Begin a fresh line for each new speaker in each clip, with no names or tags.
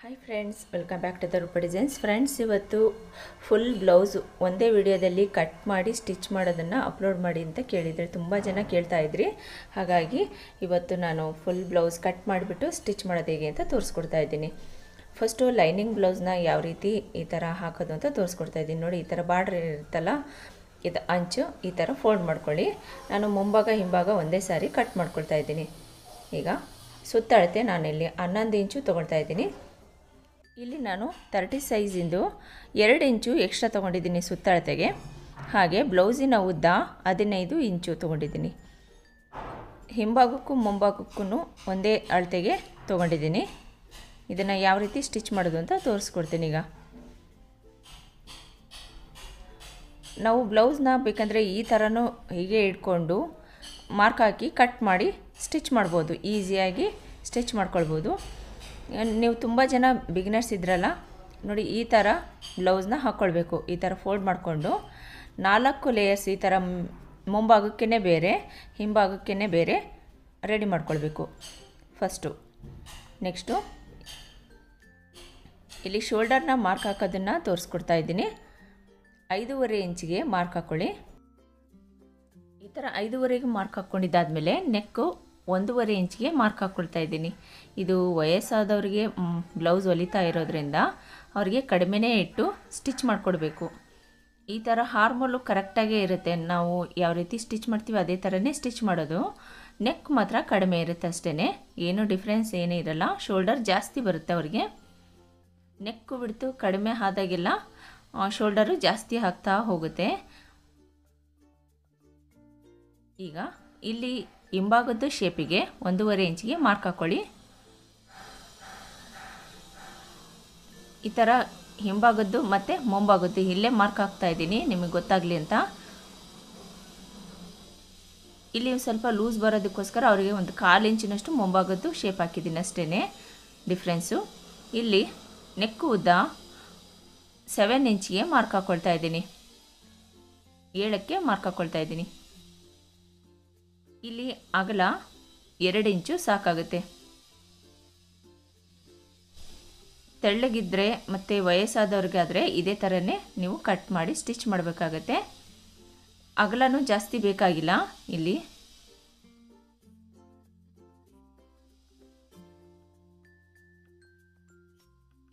hi friends welcome back to the Roopa designs friends ಇವತ್ತು full blouse ಒಂದೇ ವಿಡಿಯೋದಲ್ಲಿ cut ಮಾಡಿ ಸ್ಟಿಚ್ ಮಾಡೋದನ್ನು ಅಪ್ಲೋಡ್ ಮಾಡಿ ಅಂತ ಕೇಳಿದರೆ ತುಂಬ ಜನ ಕೇಳ್ತಾ ಇದ್ರಿ ಹಾಗಾಗಿ ಇವತ್ತು ನಾನು ಫುಲ್ ಬ್ಲೌಸ್ ಕಟ್ ಮಾಡಿಬಿಟ್ಟು ಸ್ಟಿಚ್ ಮಾಡೋದು ಹೇಗೆ ಅಂತ ತೋರಿಸ್ಕೊಡ್ತಾ ಇದ್ದೀನಿ ಫಸ್ಟು ಲೈನಿಂಗ್ ಬ್ಲೌಸ್ನ ಯಾವ ರೀತಿ ಈ ಥರ ಹಾಕೋದು ಅಂತ ತೋರಿಸ್ಕೊಡ್ತಾ ಇದ್ದೀನಿ ನೋಡಿ ಈ ಥರ ಬಾರ್ಡ್ರ್ ಇರುತ್ತಲ್ಲ ಇದು ಅಂಚು ಈ ಥರ ಫೋಲ್ಡ್ ಮಾಡ್ಕೊಳ್ಳಿ ನಾನು ಮುಂಭಾಗ ಹಿಂಭಾಗ ಒಂದೇ ಸಾರಿ ಕಟ್ ಮಾಡ್ಕೊಳ್ತಾ ಇದ್ದೀನಿ ಈಗ ಸುತ್ತಳತೆ ನಾನಿಲ್ಲಿ ಹನ್ನೊಂದು ಇಂಚು ತೊಗೊಳ್ತಾ ಇದ್ದೀನಿ ಇಲ್ಲಿ ನಾನು ತರ್ಟಿ ಸೈಜಿಂದು ಎರಡು ಇಂಚು ಎಕ್ಸ್ಟ್ರಾ ತೊಗೊಂಡಿದ್ದೀನಿ ಸುತ್ತಳತೆಗೆ ಹಾಗೆ ಬ್ಲೌಸಿನ ಉದ್ದ ಹದಿನೈದು ಇಂಚು ತೊಗೊಂಡಿದ್ದೀನಿ ಹಿಂಭಾಗಕ್ಕೂ ಮುಂಭಾಗಕ್ಕೂ ಒಂದೇ ಅಳತೆಗೆ ತೊಗೊಂಡಿದ್ದೀನಿ ಇದನ್ನು ಯಾವ ರೀತಿ ಸ್ಟಿಚ್ ಮಾಡೋದು ಅಂತ ತೋರಿಸ್ಕೊಡ್ತೀನಿ ಈಗ ನಾವು ಬ್ಲೌಸ್ನ ಬೇಕಂದರೆ ಈ ಥರನೂ ಹೀಗೆ ಇಟ್ಕೊಂಡು ಮಾರ್ಕ್ ಹಾಕಿ ಕಟ್ ಮಾಡಿ ಸ್ಟಿಚ್ ಮಾಡ್ಬೋದು ಈಸಿಯಾಗಿ ಸ್ಟಿಚ್ ಮಾಡ್ಕೊಳ್ಬೋದು ನೀವು ತುಂಬ ಜನ ಬಿಗಿನರ್ಸ್ ಇದ್ರಲ್ಲ ನೋಡಿ ಈ ಥರ ಬ್ಲೌಸ್ನ ಹಾಕ್ಕೊಳ್ಬೇಕು ಈ ಥರ ಫೋಲ್ಡ್ ಮಾಡಿಕೊಂಡು ನಾಲ್ಕು ಲೇಯರ್ಸ್ ಈ ಥರ ಮುಂಭಾಗಕ್ಕೇ ಬೇರೆ ಹಿಂಭಾಗಕ್ಕೇ ಬೇರೆ ರೆಡಿ ಮಾಡ್ಕೊಳ್ಬೇಕು ಫಸ್ಟು ನೆಕ್ಸ್ಟು ಇಲ್ಲಿ ಶೋಲ್ಡರ್ನ ಮಾರ್ಕ್ ಹಾಕೋದನ್ನು ತೋರಿಸ್ಕೊಡ್ತಾ ಇದ್ದೀನಿ ಐದೂವರೆ ಇಂಚಿಗೆ ಮಾರ್ಕ್ ಹಾಕ್ಕೊಳ್ಳಿ ಈ ಥರ ಐದೂವರೆಗೆ ಮಾರ್ಕ್ ಹಾಕ್ಕೊಂಡಿದ್ದಾದಮೇಲೆ ನೆಕ್ಕು ಒಂದೂವರೆ ಇಂಚಿಗೆ ಮಾರ್ಕ್ ಹಾಕ್ಕೊಳ್ತಾ ಇದ್ದೀನಿ ಇದು ವಯಸ್ಸಾದವ್ರಿಗೆ ಬ್ಲೌಸ್ ಹೊಲಿತಾ ಇರೋದ್ರಿಂದ ಅವರಿಗೆ ಕಡಿಮೆನೇ ಇಟ್ಟು ಸ್ಟಿಚ್ ಮಾಡಿಕೊಡ್ಬೇಕು ಈ ಥರ ಹಾರ್ಮೋಲು ಕರೆಕ್ಟಾಗೇ ಇರುತ್ತೆ ನಾವು ಯಾವ ರೀತಿ ಸ್ಟಿಚ್ ಮಾಡ್ತೀವಿ ಅದೇ ಥರನೇ ಸ್ಟಿಚ್ ಮಾಡೋದು ನೆಕ್ ಮಾತ್ರ ಕಡಿಮೆ ಇರುತ್ತೆ ಅಷ್ಟೇ ಏನು ಡಿಫ್ರೆನ್ಸ್ ಏನೂ ಇರಲ್ಲ ಶೋಲ್ಡರ್ ಜಾಸ್ತಿ ಬರುತ್ತೆ ಅವ್ರಿಗೆ ನೆಕ್ಕು ಬಿಡ್ತು ಕಡಿಮೆ ಆದಾಗೆಲ್ಲ ಶೋಲ್ಡರು ಜಾಸ್ತಿ ಹಾಕ್ತಾ ಹೋಗುತ್ತೆ ಈಗ ಇಲ್ಲಿ ಹಿಂಭಾಗದ್ದು ಶೇಪಿಗೆ ಒಂದೂವರೆ ಇಂಚಿಗೆ ಮಾರ್ಕ್ ಹಾಕ್ಕೊಳ್ಳಿ ಈ ಥರ ಹಿಂಭಾಗದ್ದು ಮತ್ತು ಮುಂಭಾಗದ್ದು ಇಲ್ಲೇ ಮಾರ್ಕ್ ಹಾಕ್ತಾ ಇದ್ದೀನಿ ನಿಮಗೆ ಗೊತ್ತಾಗಲಿ ಅಂತ ಇಲ್ಲಿ ಸ್ವಲ್ಪ ಲೂಸ್ ಬರೋದಕ್ಕೋಸ್ಕರ ಅವರಿಗೆ ಒಂದು ಕಾಲು ಇಂಚಿನಷ್ಟು ಮುಂಬಾಗದ್ದು ಶೇಪ್ ಹಾಕಿದ್ದೀನಿ ಅಷ್ಟೇ ಡಿಫ್ರೆನ್ಸು ಇಲ್ಲಿ ನೆಕ್ಕು ಉದ್ದ ಸೆವೆನ್ ಇಂಚಿಗೆ ಮಾರ್ಕ್ ಹಾಕ್ಕೊಳ್ತಾ ಇದ್ದೀನಿ ಏಳಕ್ಕೆ ಮಾರ್ಕ್ ಹಾಕ್ಕೊಳ್ತಾ ಇದ್ದೀನಿ ಇಲ್ಲಿ ಅಗಲ ಎರಡು ಇಂಚು ಸಾಕಾಗುತ್ತೆ ತೆಳ್ಳಗಿದ್ದರೆ ಮತ್ತು ವಯಸ್ಸಾದವ್ರಿಗಾದರೆ ಇದೇ ಥರನೇ ನೀವು ಕಟ್ ಮಾಡಿ ಸ್ಟಿಚ್ ಮಾಡಬೇಕಾಗತ್ತೆ ಅಗಲನೂ ಜಾಸ್ತಿ ಬೇಕಾಗಿಲ್ಲ ಇಲ್ಲಿ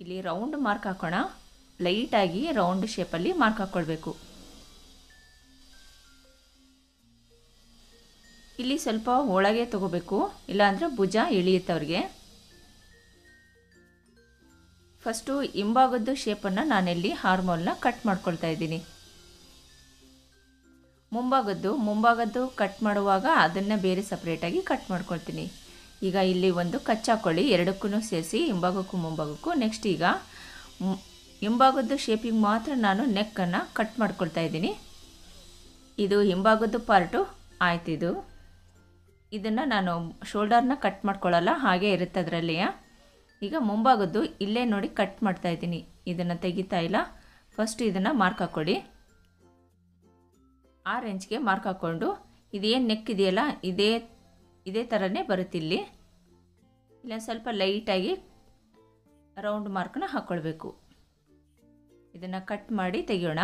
ಇಲ್ಲಿ ರೌಂಡ್ ಮಾರ್ಕ್ ಹಾಕೋಣ ಲೈಟಾಗಿ ರೌಂಡ್ ಶೇಪಲ್ಲಿ ಮಾರ್ಕ್ ಹಾಕ್ಕೊಳ್ಬೇಕು ಇಲ್ಲಿ ಸ್ವಲ್ಪ ಒಳಗೆ ತಗೋಬೇಕು ಇಲ್ಲಾಂದರೆ ಭುಜ ಇಳಿಯುತ್ತೆ ಅವ್ರಿಗೆ ಫಸ್ಟು ಹಿಂಭಾಗದ್ದು ಶೇಪನ್ನು ನಾನಿಲ್ಲಿ ಹಾರ್ಮೋಲ್ನ ಕಟ್ ಮಾಡ್ಕೊಳ್ತಾ ಇದ್ದೀನಿ ಮುಂಭಾಗದ್ದು ಮುಂಭಾಗದ್ದು ಕಟ್ ಮಾಡುವಾಗ ಅದನ್ನು ಬೇರೆ ಸಪ್ರೇಟಾಗಿ ಕಟ್ ಮಾಡ್ಕೊಳ್ತೀನಿ ಈಗ ಇಲ್ಲಿ ಒಂದು ಕಚ್ಚಾಕೊಳ್ಳಿ ಎರಡಕ್ಕೂ ಸೇರಿಸಿ ಹಿಂಭಾಗಕ್ಕೂ ಮುಂಭಾಗಕ್ಕೂ ನೆಕ್ಸ್ಟ್ ಈಗ ಹಿಂಭಾಗದ್ದು ಶೇಪಿಗೆ ಮಾತ್ರ ನಾನು ನೆಕ್ಕನ್ನು ಕಟ್ ಮಾಡ್ಕೊಳ್ತಾ ಇದ್ದೀನಿ ಇದು ಹಿಂಭಾಗದ್ದು ಪಾರ್ಟು ಆಯ್ತಿದು ಇದನ್ನು ನಾನು ಶೋಲ್ಡರ್ನ ಕಟ್ ಮಾಡ್ಕೊಳ್ಳಲ್ಲ ಹಾಗೆ ಇರುತ್ತೆ ಅದರಲ್ಲಿಯ ಈಗ ಮುಂಭಾಗದ್ದು ಇಲ್ಲೇ ನೋಡಿ ಕಟ್ ಮಾಡ್ತಾ ಇದ್ದೀನಿ ಇದನ್ನು ತೆಗಿತಾ ಇಲ್ಲ ಫಸ್ಟ್ ಇದನ್ನು ಮಾರ್ಕ್ ಹಾಕ್ಕೊಳ್ಳಿ ಆರು ಇಂಚ್ಗೆ ಮಾರ್ಕ್ ಹಾಕ್ಕೊಂಡು ಇದೇನು ನೆಕ್ ಇದೆಯಲ್ಲ ಇದೇ ಇದೇ ಥರನೇ ಬರುತ್ತಿಲ್ಲಿ ಇಲ್ಲ ಸ್ವಲ್ಪ ಲೈಟಾಗಿ ರೌಂಡ್ ಮಾರ್ಕ್ನ ಹಾಕ್ಕೊಳ್ಬೇಕು ಇದನ್ನು ಕಟ್ ಮಾಡಿ ತೆಗಿಯೋಣ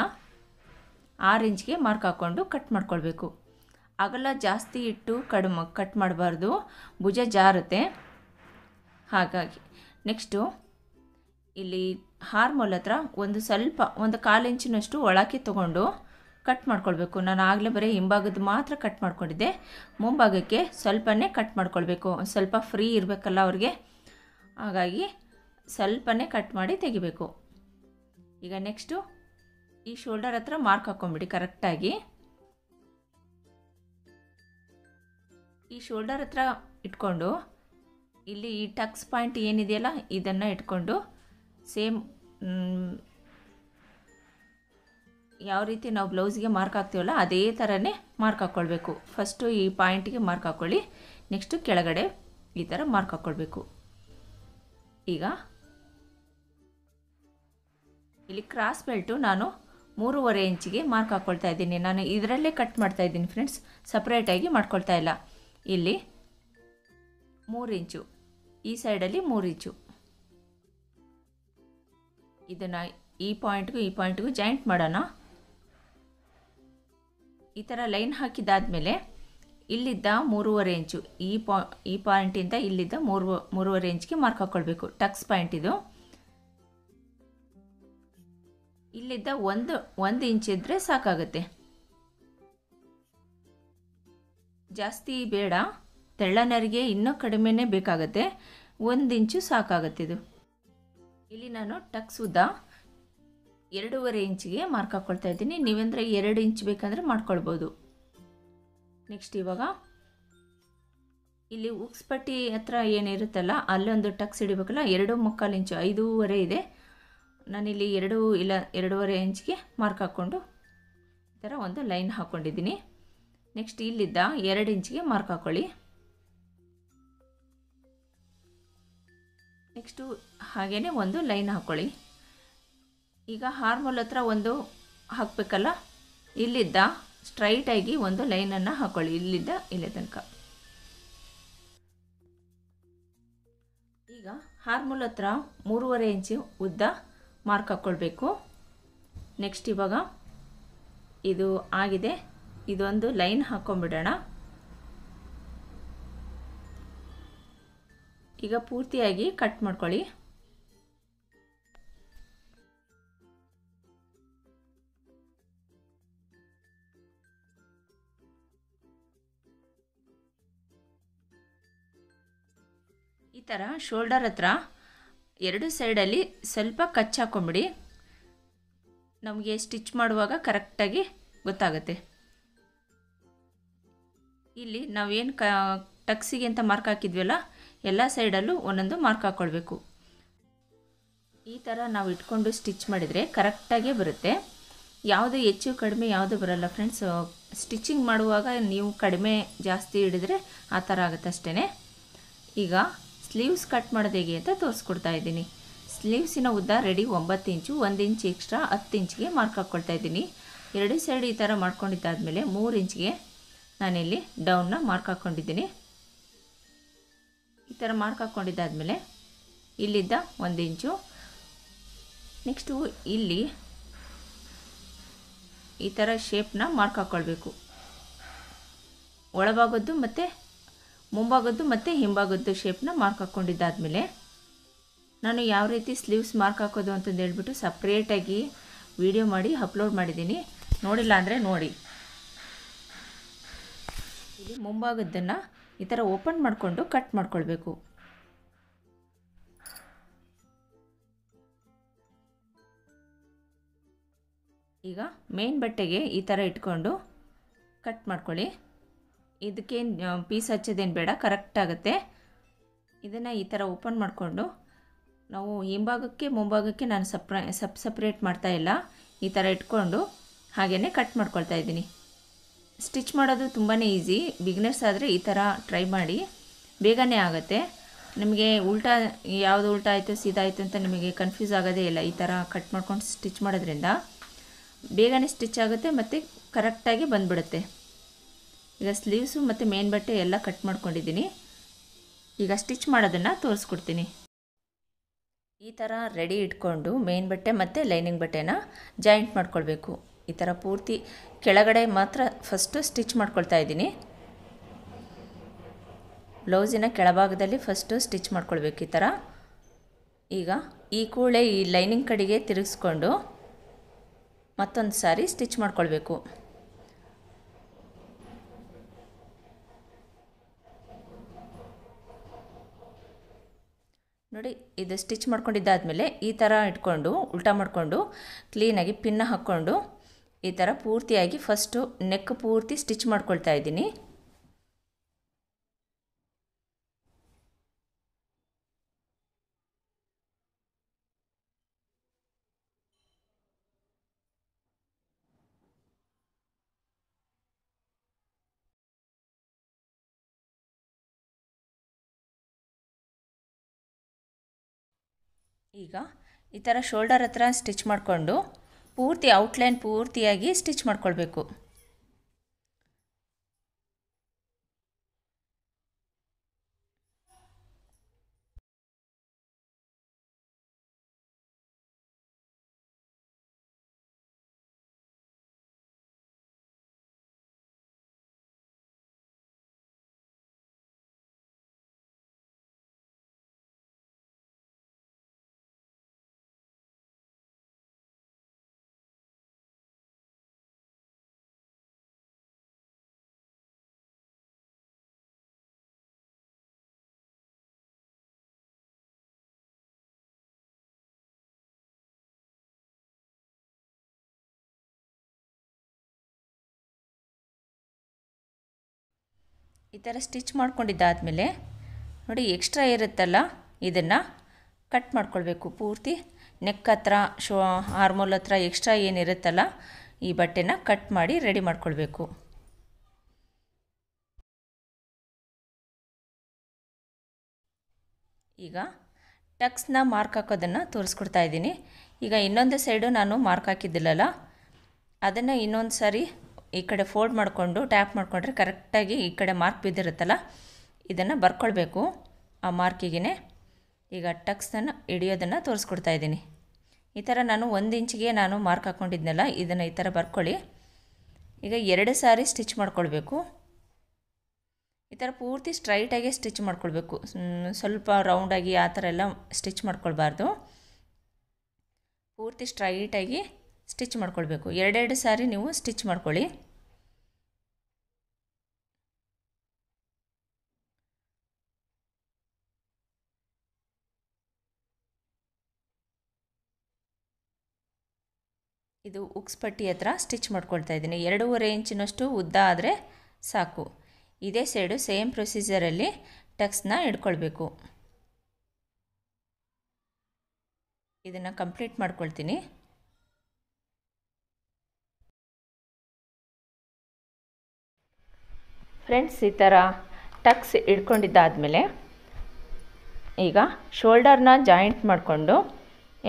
ಆರು ಇಂಚ್ಗೆ ಮಾರ್ಕ್ ಹಾಕ್ಕೊಂಡು ಕಟ್ ಮಾಡ್ಕೊಳ್ಬೇಕು ಅಗಲ ಜಾಸ್ತಿ ಇಟ್ಟು ಕಡಿಮೆ ಕಟ್ ಮಾಡಬಾರ್ದು ಭುಜ ಜಾರುತ್ತೆ ಹಾಗಾಗಿ ನೆಕ್ಸ್ಟು ಇಲ್ಲಿ ಹಾರ್ಮೋಲ್ ಹತ್ರ ಒಂದು ಸ್ವಲ್ಪ ಒಂದು ಕಾಲು ಇಂಚಿನಷ್ಟು ಒಳಕ್ಕೆ ತೊಗೊಂಡು ಕಟ್ ಮಾಡ್ಕೊಳ್ಬೇಕು ನಾನು ಆಗಲೇ ಬರೀ ಹಿಂಭಾಗದ ಮಾತ್ರ ಕಟ್ ಮಾಡ್ಕೊಂಡಿದ್ದೆ ಮುಂಭಾಗಕ್ಕೆ ಸ್ವಲ್ಪನೇ ಕಟ್ ಮಾಡ್ಕೊಳ್ಬೇಕು ಸ್ವಲ್ಪ ಫ್ರೀ ಇರಬೇಕಲ್ಲ ಅವ್ರಿಗೆ ಹಾಗಾಗಿ ಸ್ವಲ್ಪನೇ ಕಟ್ ಮಾಡಿ ತೆಗಿಬೇಕು ಈಗ ನೆಕ್ಸ್ಟು ಈ ಶೋಲ್ಡರ್ ಹತ್ರ ಮಾರ್ಕ್ ಹಾಕ್ಕೊಂಬಿಡಿ ಕರೆಕ್ಟಾಗಿ ಈ ಶೋಲ್ಡರ್ ಹತ್ರ ಇಟ್ಕೊಂಡು ಇಲ್ಲಿ ಈ ಟಕ್ಸ್ ಪಾಯಿಂಟ್ ಏನಿದೆಯಲ್ಲ ಇದನ್ನು ಇಟ್ಕೊಂಡು ಸೇಮ್ ಯಾವ ರೀತಿ ನಾವು ಬ್ಲೌಸ್ಗೆ ಮಾರ್ಕ್ ಹಾಕ್ತೀವಲ್ಲ ಅದೇ ಥರನೇ ಮಾರ್ಕ್ ಹಾಕ್ಕೊಳ್ಬೇಕು ಫಸ್ಟು ಈ ಪಾಯಿಂಟಿಗೆ ಮಾರ್ಕ್ ಹಾಕ್ಕೊಳ್ಳಿ ನೆಕ್ಸ್ಟು ಕೆಳಗಡೆ ಈ ಥರ ಮಾರ್ಕ್ ಹಾಕ್ಕೊಳ್ಬೇಕು ಈಗ ಇಲ್ಲಿ ಕ್ರಾಸ್ ಬೆಲ್ಟು ನಾನು ಮೂರುವರೆ ಇಂಚಿಗೆ ಮಾರ್ಕ್ ಹಾಕ್ಕೊಳ್ತಾ ಇದ್ದೀನಿ ನಾನು ಇದರಲ್ಲೇ ಕಟ್ ಮಾಡ್ತಾ ಇದ್ದೀನಿ ಫ್ರೆಂಡ್ಸ್ ಸಪ್ರೇಟಾಗಿ ಮಾಡ್ಕೊಳ್ತಾ ಇಲ್ಲ ಇಲ್ಲಿ ಮೂರು ಇಂಚು ಈ ಸೈಡಲ್ಲಿ ಮೂರು ಇಂಚು ಇದನ್ನು ಈ ಪಾಯಿಂಟ್ಗೂ ಈ ಪಾಯಿಂಟ್ಗೂ ಜಾಯಿಂಟ್ ಮಾಡೋಣ ಈ ಥರ ಲೈನ್ ಹಾಕಿದಾದ್ಮೇಲೆ ಇಲ್ಲಿದ್ದ ಮೂರುವರೆ ಇಂಚು ಈ ಪಾ ಈ ಪಾಯಿಂಟಿಂದ ಇಲ್ಲಿದ್ದ ಮೂರು ಮೂರುವರೆ ಇಂಚ್ಗೆ ಮಾರ್ಕ್ ಹಾಕ್ಕೊಳ್ಬೇಕು ಟಕ್ಸ್ ಪಾಯಿಂಟ್ ಇದು ಇಲ್ಲಿದ್ದ ಒಂದು ಒಂದು ಇಂಚ್ ಇದ್ದರೆ ಸಾಕಾಗುತ್ತೆ ಜಾಸ್ತಿ ಬೇಡ ತೆಳ್ಳನರಿಗೆ ಇನ್ನೂ ಕಡಿಮೆನೇ ಬೇಕಾಗುತ್ತೆ ಒಂದು ಇಂಚು ಇದು ಇಲ್ಲಿ ನಾನು ಟಕ್ಸ್ ಉದ್ದ ಎರಡೂವರೆ ಇಂಚಿಗೆ ಮಾರ್ಕ್ ಹಾಕ್ಕೊಳ್ತಾ ಇದ್ದೀನಿ ನೀವೆಂದರೆ ಎರಡು ಇಂಚ್ ಬೇಕಂದರೆ ಮಾಡ್ಕೊಳ್ಬೋದು ನೆಕ್ಸ್ಟ್ ಇವಾಗ ಇಲ್ಲಿ ಉಕ್ಸ್ಪಟ್ಟಿ ಹತ್ರ ಏನಿರುತ್ತಲ್ಲ ಅಲ್ಲೊಂದು ಟಕ್ಸ್ ಹಿಡಿಬೇಕಲ್ಲ ಎರಡು ಮುಕ್ಕಾಲು ಇಂಚು ಐದೂವರೆ ಇದೆ ನಾನಿಲ್ಲಿ ಎರಡು ಇಲ್ಲ ಎರಡೂವರೆ ಇಂಚಿಗೆ ಮಾರ್ಕ್ ಹಾಕ್ಕೊಂಡು ಈ ಥರ ಒಂದು ಲೈನ್ ಹಾಕ್ಕೊಂಡಿದ್ದೀನಿ ನೆಕ್ಸ್ಟ್ ಇಲ್ಲಿದ್ದ ಎರಡು ಇಂಚಿಗೆ ಮಾರ್ಕ್ ಹಾಕ್ಕೊಳ್ಳಿ ನೆಕ್ಸ್ಟು ಹಾಗೇ ಒಂದು ಲೈನ್ ಹಾಕ್ಕೊಳ್ಳಿ ಈಗ ಹಾರ್ಮೋಲ್ ಹತ್ರ ಒಂದು ಹಾಕಬೇಕಲ್ಲ ಇಲ್ಲಿದ್ದ ಸ್ಟ್ರೈಟಾಗಿ ಒಂದು ಲೈನನ್ನು ಹಾಕ್ಕೊಳ್ಳಿ ಇಲ್ಲಿದ್ದ ಇಲ್ಲೇ ತನಕ ಈಗ ಹಾರ್ಮೋಲ್ ಹತ್ರ ಮೂರುವರೆ ಇಂಚು ಉದ್ದ ಮಾರ್ಕ್ ಹಾಕ್ಕೊಳ್ಬೇಕು ನೆಕ್ಸ್ಟ್ ಇವಾಗ ಇದು ಆಗಿದೆ ಇದೊಂದು ಲೈನ್ ಹಾಕ್ಕೊಂಬಿಡೋಣ ಈಗ ಪೂರ್ತಿಯಾಗಿ ಕಟ್ ಮಾಡ್ಕೊಳ್ಳಿ ಈ ಥರ ಶೋಲ್ಡರ್ ಹತ್ರ ಎರಡು ಸೈಡಲ್ಲಿ ಸ್ವಲ್ಪ ಕಚ್ ಹಾಕೊಂಬಿಡಿ ನಮಗೆ ಸ್ಟಿಚ್ ಮಾಡುವಾಗ ಕರೆಕ್ಟಾಗಿ ಗೊತ್ತಾಗುತ್ತೆ ಇಲ್ಲಿ ನಾವೇನು ಕ ಟಕ್ಸಿಗೆ ಅಂತ ಮಾರ್ಕ್ ಹಾಕಿದ್ವಲ್ಲ ಎಲ್ಲ ಸೈಡಲ್ಲೂ ಒಂದೊಂದು ಮಾರ್ಕ್ ಹಾಕ್ಕೊಳ್ಬೇಕು ಈ ಥರ ನಾವು ಇಟ್ಕೊಂಡು ಸ್ಟಿಚ್ ಮಾಡಿದರೆ ಕರೆಕ್ಟಾಗೇ ಬರುತ್ತೆ ಯಾವುದು ಹೆಚ್ಚು ಕಡಿಮೆ ಯಾವುದು ಬರಲ್ಲ ಫ್ರೆಂಡ್ಸ್ ಸ್ಟಿಚಿಂಗ್ ಮಾಡುವಾಗ ನೀವು ಕಡಿಮೆ ಜಾಸ್ತಿ ಹಿಡಿದ್ರೆ ಆ ಥರ ಆಗುತ್ತೆ ಅಷ್ಟೇ ಈಗ ಸ್ಲೀವ್ಸ್ ಕಟ್ ಮಾಡೋದು ಹೇಗೆ ಅಂತ ತೋರಿಸ್ಕೊಡ್ತಾ ಇದ್ದೀನಿ ಸ್ಲೀವ್ಸಿನ ಉದ್ದ ರೆಡಿ ಒಂಬತ್ತು ಇಂಚು ಒಂದು ಇಂಚು ಎಕ್ಸ್ಟ್ರಾ ಹತ್ತು ಇಂಚಿಗೆ ಮಾರ್ಕ್ ಹಾಕ್ಕೊಳ್ತಾ ಇದ್ದೀನಿ ಎರಡು ಸೈಡ್ ಈ ಥರ ಮಾಡ್ಕೊಂಡಿದ್ದಾದಮೇಲೆ ಮೂರು ಇಂಚಿಗೆ ನಾನಿಲ್ಲಿ ಡೌನ್ನ ಮಾರ್ಕ್ ಹಾಕ್ಕೊಂಡಿದ್ದೀನಿ ಈ ಥರ ಮಾರ್ಕ್ ಹಾಕ್ಕೊಂಡಿದ್ದಾದಮೇಲೆ ಇಲ್ಲಿದ್ದ ಒಂದು ಇಂಚು ನೆಕ್ಸ್ಟು ಇಲ್ಲಿ ಈ ಥರ ಶೇಪ್ನ ಮಾರ್ಕ್ ಹಾಕ್ಕೊಳ್ಬೇಕು ಒಳಭಾಗದ್ದು ಮತ್ತು ಮುಂಭಾಗದ್ದು ಮತ್ತು ಹಿಂಭಾಗದ್ದು ಶೇಪ್ನ ಮಾರ್ಕ್ ಹಾಕ್ಕೊಂಡಿದ್ದಾದಮೇಲೆ ನಾನು ಯಾವ ರೀತಿ ಸ್ಲೀವ್ಸ್ ಮಾರ್ಕ್ ಹಾಕೋದು ಅಂತಂದು ಹೇಳ್ಬಿಟ್ಟು ಸಪ್ರೇಟಾಗಿ ವಿಡಿಯೋ ಮಾಡಿ ಅಪ್ಲೋಡ್ ಮಾಡಿದ್ದೀನಿ ನೋಡಿಲ್ಲ ಅಂದರೆ ನೋಡಿ ಇಲ್ಲಿ ಮುಂಭಾಗದ್ದನ್ನು ಈ ಥರ ಓಪನ್ ಮಾಡಿಕೊಂಡು ಕಟ್ ಮಾಡ್ಕೊಳ್ಬೇಕು ಈಗ ಮೇನ್ ಬಟ್ಟೆಗೆ ಈ ಥರ ಇಟ್ಕೊಂಡು ಕಟ್ ಮಾಡ್ಕೊಳ್ಳಿ ಇದಕ್ಕೇನು ಪೀಸ್ ಹಚ್ಚೋದೇನು ಬೇಡ ಕರೆಕ್ಟ್ ಆಗುತ್ತೆ ಇದನ್ನು ಈ ಥರ ಓಪನ್ ಮಾಡಿಕೊಂಡು ನಾವು ಹಿಂಭಾಗಕ್ಕೆ ಮುಂಭಾಗಕ್ಕೆ ನಾನು ಸಪ್ರ ಸಪ್ ಸಪ್ರೇಟ್ ಇಲ್ಲ ಈ ಥರ ಇಟ್ಕೊಂಡು ಹಾಗೆಯೇ ಕಟ್ ಮಾಡ್ಕೊಳ್ತಾ ಇದ್ದೀನಿ ಸ್ಟಿಚ್ ಮಾಡೋದು ತುಂಬಾ ಈಸಿ ಬಿಗ್ನರ್ಸ್ ಆದರೆ ಈ ಥರ ಟ್ರೈ ಮಾಡಿ ಬೇಗನೆ ಆಗುತ್ತೆ ನಿಮಗೆ ಉಲ್ಟಾ ಯಾವುದು ಉಲ್ಟಾ ಆಯಿತು ಸೀದಾ ಆಯಿತು ಅಂತ ನಿಮಗೆ ಕನ್ಫ್ಯೂಸ್ ಆಗೋದೇ ಇಲ್ಲ ಈ ಥರ ಕಟ್ ಮಾಡ್ಕೊಂಡು ಸ್ಟಿಚ್ ಮಾಡೋದ್ರಿಂದ ಬೇಗನೆ ಸ್ಟಿಚ್ ಆಗುತ್ತೆ ಮತ್ತು ಕರೆಕ್ಟಾಗಿ ಬಂದುಬಿಡುತ್ತೆ ಈಗ ಸ್ಲೀವ್ಸು ಮತ್ತು ಮೇನ್ ಬಟ್ಟೆ ಎಲ್ಲ ಕಟ್ ಮಾಡ್ಕೊಂಡಿದ್ದೀನಿ ಈಗ ಸ್ಟಿಚ್ ಮಾಡೋದನ್ನು ತೋರಿಸ್ಕೊಡ್ತೀನಿ ಈ ಥರ ರೆಡಿ ಇಟ್ಕೊಂಡು ಮೇನ್ ಬಟ್ಟೆ ಮತ್ತು ಲೈನಿಂಗ್ ಬಟ್ಟೆನ ಜಾಯಿಂಟ್ ಮಾಡ್ಕೊಳ್ಬೇಕು ಈ ಥರ ಪೂರ್ತಿ ಕೆಳಗಡೆ ಮಾತ್ರ ಫಸ್ಟು ಸ್ಟಿಚ್ ಮಾಡ್ಕೊಳ್ತಾ ಇದ್ದೀನಿ ಬ್ಲೌಸಿನ ಕೆಳಭಾಗದಲ್ಲಿ ಫಸ್ಟು ಸ್ಟಿಚ್ ಮಾಡ್ಕೊಳ್ಬೇಕು ಈ ಥರ ಈಗ ಈ ಕೂಳೆ ಈ ಲೈನಿಂಗ್ ಕಡೆಗೆ ತಿರುಗಿಸ್ಕೊಂಡು ಮತ್ತೊಂದು ಸಾರಿ ಸ್ಟಿಚ್ ಮಾಡ್ಕೊಳ್ಬೇಕು ನೋಡಿ ಇದು ಸ್ಟಿಚ್ ಮಾಡ್ಕೊಂಡಿದ್ದಾದಮೇಲೆ ಈ ಥರ ಇಟ್ಕೊಂಡು ಉಲ್ಟಾ ಮಾಡಿಕೊಂಡು ಕ್ಲೀನಾಗಿ ಪಿನ್ನ ಹಾಕ್ಕೊಂಡು ಈ ಥರ ಪೂರ್ತಿಯಾಗಿ ಫಸ್ಟು ನೆಕ್ ಪೂರ್ತಿ ಸ್ಟಿಚ್ ಮಾಡ್ಕೊಳ್ತಾ ಇದ್ದೀನಿ ಈಗ ಈ ಥರ ಶೋಲ್ಡರ್ ಹತ್ರ ಸ್ಟಿಚ್ ಮಾಡಿಕೊಂಡು ಪೂರ್ತಿ ಔಟ್ಲೈನ್ ಪೂರ್ತಿಯಾಗಿ ಸ್ಟಿಚ್ ಮಾಡ್ಕೊಳ್ಬೇಕು
ಈ ಥರ
ಸ್ಟಿಚ್
ಮಾಡ್ಕೊಂಡಿದ್ದಾದಮೇಲೆ ನೋಡಿ ಎಕ್ಸ್ಟ್ರಾ ಇರುತ್ತಲ್ಲ ಇದನ್ನು ಕಟ್ ಮಾಡ್ಕೊಳ್ಬೇಕು ಪೂರ್ತಿ ನೆಕ್ ಹತ್ರ ಶೋ ಹಾರ್ಮೋಲ್ ಹತ್ರ ಎಕ್ಸ್ಟ್ರಾ ಏನಿರುತ್ತಲ್ಲ ಈ ಬಟ್ಟೆನ ಕಟ್ ಮಾಡಿ ರೆಡಿ ಮಾಡ್ಕೊಳ್ಬೇಕು ಈಗ ಟಕ್ಸ್ನ ಮಾರ್ಕ್ ಹಾಕೋದನ್ನು ತೋರಿಸ್ಕೊಡ್ತಾ ಇದ್ದೀನಿ ಈಗ ಇನ್ನೊಂದು ಸೈಡು ನಾನು ಮಾರ್ಕ್ ಹಾಕಿದ್ದಿಲ್ಲಲ್ಲ ಅದನ್ನು ಇನ್ನೊಂದು ಸಾರಿ ಈ ಕಡೆ ಫೋಲ್ಡ್ ಮಾಡಿಕೊಂಡು ಟ್ಯಾಪ್ ಮಾಡಿಕೊಂಡ್ರೆ ಕರೆಕ್ಟಾಗಿ ಈ ಕಡೆ ಮಾರ್ಕ್ ಬಿದ್ದಿರುತ್ತಲ್ಲ ಇದನ್ನು ಬರ್ಕೊಳ್ಬೇಕು ಆ ಮಾರ್ಕಿಗೆ ಈಗ ಟಕ್ಸನ್ನು ಹಿಡಿಯೋದನ್ನು ತೋರಿಸ್ಕೊಡ್ತಾ ಇದ್ದೀನಿ ಈ ಥರ ನಾನು ಒಂದು ಇಂಚಿಗೆ ನಾನು ಮಾರ್ಕ್ ಹಾಕ್ಕೊಂಡಿದ್ನಲ್ಲ ಇದನ್ನು ಈ ಥರ ಬರ್ಕೊಳ್ಳಿ ಈಗ ಎರಡು ಸಾರಿ ಸ್ಟಿಚ್ ಮಾಡ್ಕೊಳ್ಬೇಕು ಈ ಥರ ಪೂರ್ತಿ ಸ್ಟ್ರೈಟಾಗಿ ಸ್ಟಿಚ್ ಮಾಡ್ಕೊಳ್ಬೇಕು ಸ್ವಲ್ಪ ರೌಂಡಾಗಿ ಆ ಥರ ಎಲ್ಲ ಸ್ಟಿಚ್ ಮಾಡ್ಕೊಳ್ಬಾರ್ದು ಪೂರ್ತಿ ಸ್ಟ್ರೈಟಾಗಿ ಸ್ಟಿಚ್ ಮಾಡ್ಕೊಳ್ಬೇಕು ಎರಡೆರಡು ಸಾರಿ ನೀವು ಸ್ಟಿಚ್ ಮಾಡ್ಕೊಳ್ಳಿ ಇದು ಉಕ್ಸ್ ಪಟ್ಟಿ ಹತ್ರ ಸ್ಟಿಚ್ ಮಾಡ್ಕೊಳ್ತಾ ಇದ್ದೀನಿ ಎರಡೂವರೆ ಇಂಚಿನಷ್ಟು ಉದ್ದ ಆದರೆ ಸಾಕು ಇದೇ ಸೈಡು ಸೇಮ್ ಪ್ರೊಸೀಜರಲ್ಲಿ ಟಕ್ಸ್ನ ಇಡ್ಕೊಳ್ಬೇಕು ಇದನ್ನು ಕಂಪ್ಲೀಟ್ ಮಾಡ್ಕೊಳ್ತೀನಿ ಫ್ರೆಂಡ್ಸ್ ಈ ಥರ ಟಕ್ಸ್ ಇಟ್ಕೊಂಡಿದ್ದಾದಮೇಲೆ ಈಗ ಶೋಲ್ಡರ್ನ ಜಾಯಿಂಟ್ ಮಾಡಿಕೊಂಡು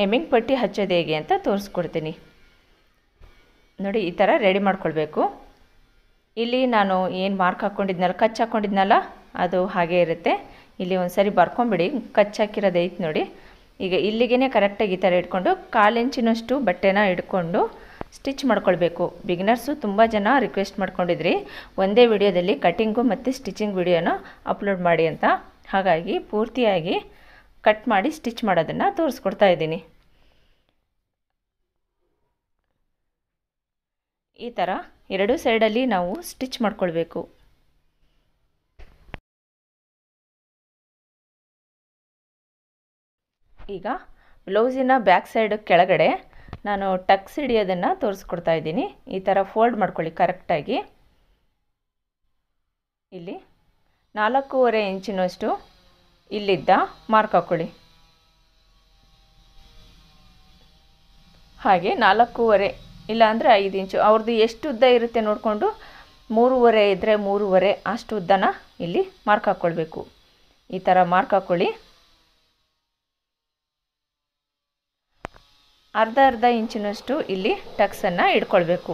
ಎಮ್ಮಿಂಗ್ ಪಟ್ಟಿ ಹಚ್ಚೋದು ಹೇಗೆ ಅಂತ ತೋರಿಸ್ಕೊಡ್ತೀನಿ ನೋಡಿ ಈ ಥರ ರೆಡಿ ಮಾಡ್ಕೊಳ್ಬೇಕು ಇಲ್ಲಿ ನಾನು ಏನು ಮಾರ್ಕ್ ಹಾಕ್ಕೊಂಡಿದ್ನಲ್ಲ ಕಚ್ ಹಾಕ್ಕೊಂಡಿದ್ನಲ್ಲ ಅದು ಹಾಗೆ ಇರುತ್ತೆ ಇಲ್ಲಿ ಒಂದು ಸರಿ ಬರ್ಕೊಂಬಿಡಿ ಕಚ್ ಹಾಕಿರೋದೈತೆ ನೋಡಿ ಈಗ ಇಲ್ಲಿಗೇ ಕರೆಕ್ಟಾಗಿ ಈ ಥರ ಇಟ್ಕೊಂಡು ಕಾಲಿಂಚಿನಷ್ಟು ಬಟ್ಟೆನ ಇಟ್ಕೊಂಡು ಸ್ಟಿಚ್ ಮಾಡ್ಕೊಳ್ಬೇಕು ಬಿಗಿನರ್ಸು ತುಂಬ ಜನ ರಿಕ್ವೆಸ್ಟ್ ಮಾಡ್ಕೊಂಡಿದ್ರಿ ಒಂದೇ ವಿಡಿಯೋದಲ್ಲಿ ಕಟಿಂಗು ಮತ್ತು ಸ್ಟಿಚಿಂಗ್ ವಿಡಿಯೋನ ಅಪ್ಲೋಡ್ ಮಾಡಿ ಅಂತ ಹಾಗಾಗಿ ಪೂರ್ತಿಯಾಗಿ ಕಟ್ ಮಾಡಿ ಸ್ಟಿಚ್ ಮಾಡೋದನ್ನು ತೋರಿಸ್ಕೊಡ್ತಾ ಇದ್ದೀನಿ ಈ ಥರ ಎರಡೂ ಸೈಡಲ್ಲಿ ನಾವು ಸ್ಟಿಚ್ ಮಾಡ್ಕೊಳ್ಬೇಕು ಈಗ ಬ್ಲೌಸಿನ ಬ್ಯಾಕ್ ಸೈಡ್ ಕೆಳಗಡೆ ನಾನು ಟಕ್ಸ್ ಹಿಡಿಯೋದನ್ನು ತೋರಿಸ್ಕೊಡ್ತಾ ಇದ್ದೀನಿ ಈ ಥರ ಫೋಲ್ಡ್ ಮಾಡ್ಕೊಳ್ಳಿ ಕರೆಕ್ಟಾಗಿ ಇಲ್ಲಿ ನಾಲ್ಕೂವರೆ ಇಂಚಿನಷ್ಟು ಇಲ್ಲಿದ್ದ ಮಾರ್ಕ್ ಹಾಕ್ಕೊಳ್ಳಿ ಹಾಗೆ ನಾಲ್ಕೂವರೆ ಇಲ್ಲಾಂದರೆ ಐದು ಇಂಚು ಅವ್ರದ್ದು ಎಷ್ಟು ಉದ್ದ ಇರುತ್ತೆ ನೋಡಿಕೊಂಡು ಮೂರುವರೆ ಇದ್ದರೆ ಮೂರುವರೆ ಅಷ್ಟು ಉದ್ದನ ಇಲ್ಲಿ ಮಾರ್ಕ್ ಹಾಕ್ಕೊಳ್ಬೇಕು ಈ ಥರ ಮಾರ್ಕ್ ಹಾಕ್ಕೊಳ್ಳಿ ಅರ್ಧ ಅರ್ಧ ಇಂಚಿನಷ್ಟು ಇಲ್ಲಿ ಟಕ್ಸನ್ನು ಇಟ್ಕೊಳ್ಬೇಕು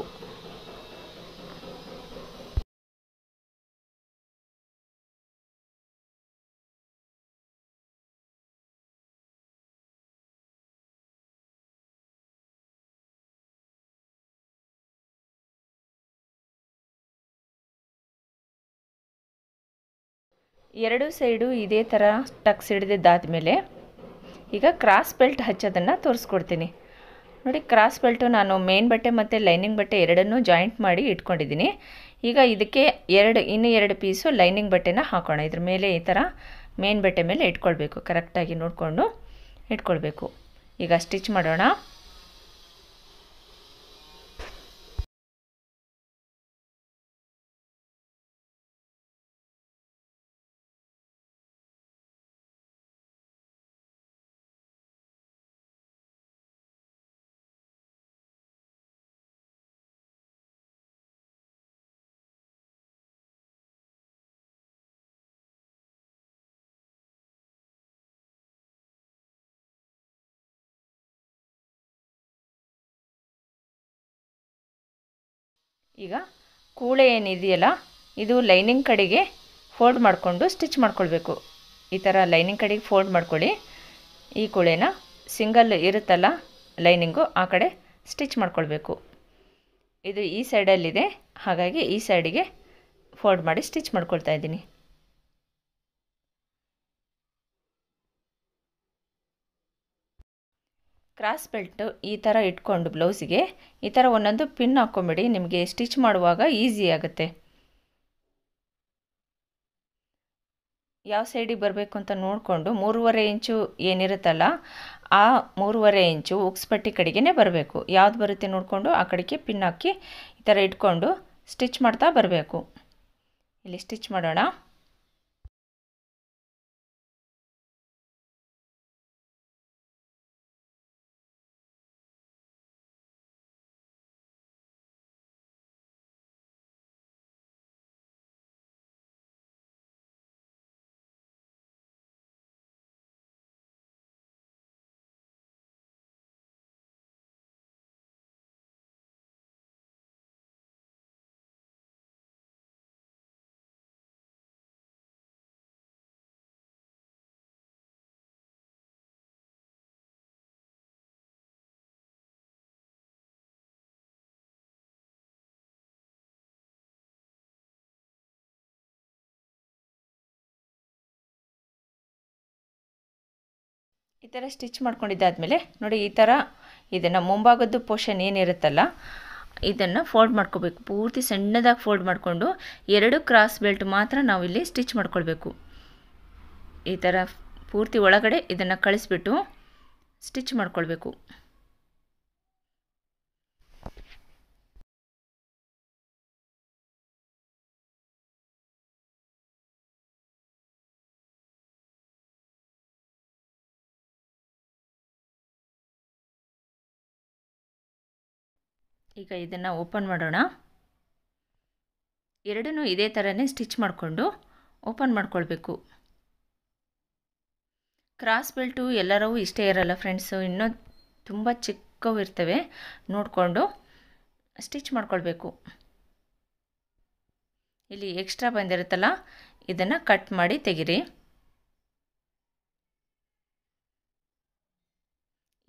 ಎರಡು ಸೈಡು ಇದೇ ಥರ ಟಕ್ಸ್ ಮೇಲೆ ಈಗ ಕ್ರಾಸ್ ಬೆಲ್ಟ್ ಹಚ್ಚೋದನ್ನು ತೋರಿಸ್ಕೊಡ್ತೀನಿ ನೋಡಿ ಕ್ರಾಸ್ ಬೆಲ್ಟು ನಾನು ಮೇನ್ ಬಟ್ಟೆ ಮತ್ತು ಲೈನಿಂಗ್ ಬಟ್ಟೆ ಎರಡನ್ನೂ ಜಾಯಿಂಟ್ ಮಾಡಿ ಇಟ್ಕೊಂಡಿದ್ದೀನಿ ಈಗ ಇದಕ್ಕೆ ಎರಡು ಇನ್ನೂ ಎರಡು ಪೀಸು ಲೈನಿಂಗ್ ಬಟ್ಟೆನ ಹಾಕೋಣ ಇದ್ರ ಮೇಲೆ ಈ ಥರ ಮೇನ್ ಬಟ್ಟೆ ಮೇಲೆ ಇಟ್ಕೊಳ್ಬೇಕು ಕರೆಕ್ಟಾಗಿ ನೋಡಿಕೊಂಡು ಇಟ್ಕೊಳ್ಬೇಕು
ಈಗ ಸ್ಟಿಚ್ ಮಾಡೋಣ ಈಗ ಕೂಳೆ ಏನಿದೆಯಲ್ಲ ಇದು ಲೈನಿಂಗ್ ಕಡೆಗೆ ಫೋಲ್ಡ್
ಮಾಡಿಕೊಂಡು ಸ್ಟಿಚ್ ಮಾಡ್ಕೊಳ್ಬೇಕು ಈ ಥರ ಲೈನಿಂಗ್ ಕಡೆಗೆ ಫೋಲ್ಡ್ ಮಾಡ್ಕೊಳ್ಳಿ ಈ ಕೂಳೆನ ಸಿಂಗಲ್ ಇರುತ್ತಲ್ಲ ಲೈನಿಂಗು ಆ ಕಡೆ ಸ್ಟಿಚ್ ಮಾಡ್ಕೊಳ್ಬೇಕು ಇದು ಈ ಸೈಡಲ್ಲಿದೆ ಹಾಗಾಗಿ ಈ ಸೈಡಿಗೆ ಫೋಲ್ಡ್ ಮಾಡಿ ಸ್ಟಿಚ್ ಮಾಡ್ಕೊಳ್ತಾ ಇದ್ದೀನಿ ಕ್ರಾಸ್ ಬೆಲ್ಟ್ ಈ ಥರ ಇಟ್ಕೊಂಡು ಬ್ಲೌಸಿಗೆ ಈ ಥರ ಒಂದೊಂದು ಪಿನ್ ಹಾಕ್ಕೊಂಬಿಡಿ ನಿಮಗೆ ಸ್ಟಿಚ್ ಮಾಡುವಾಗ ಈಸಿ ಆಗುತ್ತೆ ಯಾವ ಸೈಡಿಗೆ ಬರಬೇಕು ಅಂತ ನೋಡಿಕೊಂಡು ಮೂರುವರೆ ಇಂಚು ಏನಿರುತ್ತಲ್ಲ ಆ ಮೂರುವರೆ ಇಂಚು ಉಕ್ಸ್ಪಟ್ಟಿ ಕಡೆಗೇ ಬರಬೇಕು ಯಾವ್ದು ಬರುತ್ತೆ ನೋಡಿಕೊಂಡು ಆ ಕಡೆಗೆ ಪಿನ್ ಹಾಕಿ ಈ ಥರ ಇಟ್ಕೊಂಡು ಸ್ಟಿಚ್ ಮಾಡ್ತಾ ಬರಬೇಕು ಇಲ್ಲಿ ಸ್ಟಿಚ್ ಮಾಡೋಣ ಈ ಥರ ಸ್ಟಿಚ್ ಮಾಡ್ಕೊಂಡಿದ್ದಾದಮೇಲೆ ನೋಡಿ ಈ ಥರ ಇದನ್ನು ಮುಂಭಾಗದ್ದು ಪೋರ್ಷನ್ ಏನಿರುತ್ತಲ್ಲ ಇದನ್ನು ಫೋಲ್ಡ್ ಮಾಡ್ಕೋಬೇಕು ಪೂರ್ತಿ ಸಣ್ಣದಾಗಿ ಫೋಲ್ಡ್ ಮಾಡಿಕೊಂಡು ಎರಡು ಕ್ರಾಸ್ ಬೆಲ್ಟ್ ಮಾತ್ರ ನಾವಿಲ್ಲಿ ಸ್ಟಿಚ್ ಮಾಡ್ಕೊಳ್ಬೇಕು ಈ ಥರ ಪೂರ್ತಿ ಒಳಗಡೆ ಇದನ್ನು ಕಳಿಸ್ಬಿಟ್ಟು
ಸ್ಟಿಚ್ ಮಾಡ್ಕೊಳ್ಬೇಕು ಈಗ ಇದನ್ನು ಓಪನ್
ಮಾಡೋಣ ಎರಡನ್ನೂ ಇದೇ ಥರನೇ ಸ್ಟಿಚ್ ಮಾಡಿಕೊಂಡು ಓಪನ್ ಮಾಡ್ಕೊಳ್ಬೇಕು ಕ್ರಾಸ್ ಬೆಲ್ಟು ಎಲ್ಲರೂ ಇಷ್ಟೇ ಇರಲ್ಲ ಫ್ರೆಂಡ್ಸು ಇನ್ನೂ ತುಂಬ ಚಿಕ್ಕವು ಇರ್ತವೆ ನೋಡಿಕೊಂಡು ಸ್ಟಿಚ್ ಮಾಡಿಕೊಳ್ಬೇಕು ಇಲ್ಲಿ ಎಕ್ಸ್ಟ್ರಾ ಬಂದಿರುತ್ತಲ್ಲ ಇದನ್ನು ಕಟ್ ಮಾಡಿ ತೆಗಿರಿ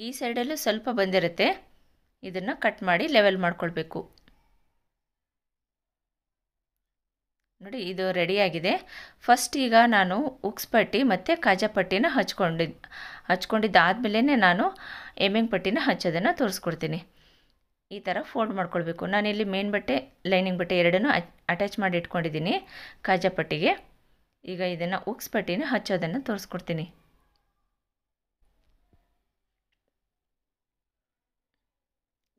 ಈ ಸೈಡಲ್ಲೂ ಸ್ವಲ್ಪ ಬಂದಿರುತ್ತೆ ಇದನ್ನು ಕಟ್ ಮಾಡಿ ಲೆವೆಲ್ ಮಾಡ್ಕೊಳ್ಬೇಕು ನೋಡಿ ಇದು ರೆಡಿಯಾಗಿದೆ ಫಸ್ಟ್ ಈಗ ನಾನು ಉಕ್ಸ್ಪಟ್ಟಿ ಪಟ್ಟಿ ಮತ್ತು ಕಾಜಾ ಪಟ್ಟಿನ ಹಚ್ಕೊಂಡಿದ್ದು ಹಚ್ಕೊಂಡಿದ್ದಾದಮೇಲೆ ನಾನು ಎಮ್ಮಿಂಗ್ ಪಟ್ಟಿನ ಹಚ್ಚೋದನ್ನು ತೋರಿಸ್ಕೊಡ್ತೀನಿ ಈ ಥರ ಫೋಲ್ಡ್ ಮಾಡ್ಕೊಳ್ಬೇಕು ನಾನಿಲ್ಲಿ ಮೇನ್ ಬಟ್ಟೆ ಲೈನಿಂಗ್ ಬಟ್ಟೆ ಎರಡನ್ನೂ ಅಟ್ಯಾಚ್ ಮಾಡಿ ಇಟ್ಕೊಂಡಿದ್ದೀನಿ ಕಾಜಾಪಟ್ಟಿಗೆ ಪಟ್ಟಿಗೆ ಈಗ ಇದನ್ನು ಉಕ್ಸ್ಪಟ್ಟಿನ ಪಟ್ಟಿನ ಹಚ್ಚೋದನ್ನು ತೋರಿಸ್ಕೊಡ್ತೀನಿ